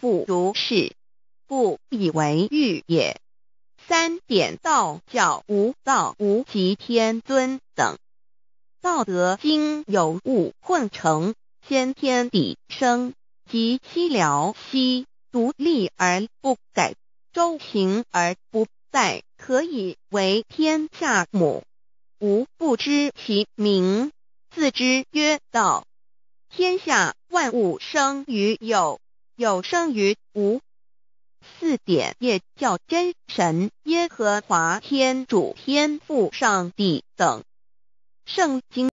不如是，不以为欲也。三点道教无道无极天尊等，《道德经》有物混成，先天地生，及七辽兮，独立而不改，周行而不殆，可以为天下母。吾不知其名，自知曰道。天下万物生于有。有生于无，四点也叫真神耶和华天主天父上帝等。圣经。